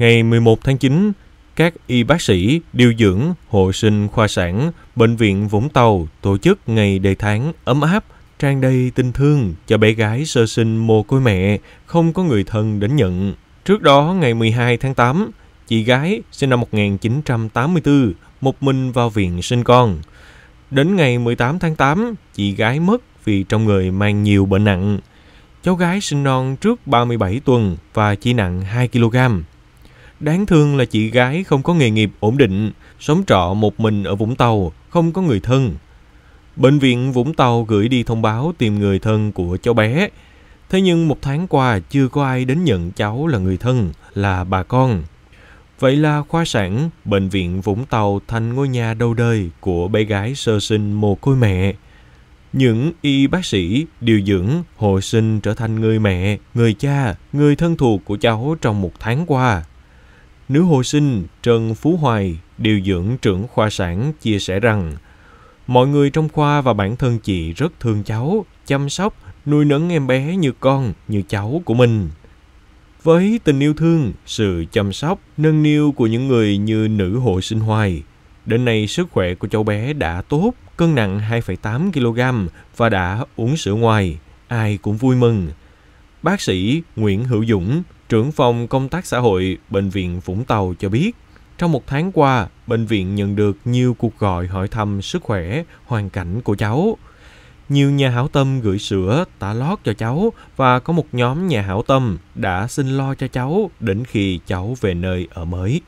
Ngày 11 tháng 9, các y bác sĩ, điều dưỡng, hộ sinh khoa sản, Bệnh viện Vũng Tàu tổ chức ngày đầy tháng ấm áp, trang đầy tình thương cho bé gái sơ sinh mồ côi mẹ, không có người thân đến nhận. Trước đó, ngày 12 tháng 8, chị gái sinh năm 1984 một mình vào viện sinh con. Đến ngày 18 tháng 8, chị gái mất vì trong người mang nhiều bệnh nặng. Cháu gái sinh non trước 37 tuần và chỉ nặng 2 kg. Đáng thương là chị gái không có nghề nghiệp ổn định, sống trọ một mình ở Vũng Tàu, không có người thân. Bệnh viện Vũng Tàu gửi đi thông báo tìm người thân của cháu bé. Thế nhưng một tháng qua chưa có ai đến nhận cháu là người thân, là bà con. Vậy là khoa sản, bệnh viện Vũng Tàu thành ngôi nhà đầu đời của bé gái sơ sinh mồ côi mẹ. Những y bác sĩ, điều dưỡng, hồi sinh trở thành người mẹ, người cha, người thân thuộc của cháu trong một tháng qua nữ hồ sinh Trần Phú Hoài, điều dưỡng trưởng khoa sản chia sẻ rằng mọi người trong khoa và bản thân chị rất thương cháu, chăm sóc, nuôi nấng em bé như con, như cháu của mình. Với tình yêu thương, sự chăm sóc, nâng niu của những người như nữ hộ sinh hoài, đến nay sức khỏe của cháu bé đã tốt, cân nặng 2,8 kg và đã uống sữa ngoài, ai cũng vui mừng. Bác sĩ Nguyễn Hữu Dũng, Trưởng phòng công tác xã hội Bệnh viện Vũng Tàu cho biết, trong một tháng qua, bệnh viện nhận được nhiều cuộc gọi hỏi thăm sức khỏe, hoàn cảnh của cháu. Nhiều nhà hảo tâm gửi sữa, tả lót cho cháu và có một nhóm nhà hảo tâm đã xin lo cho cháu đến khi cháu về nơi ở mới.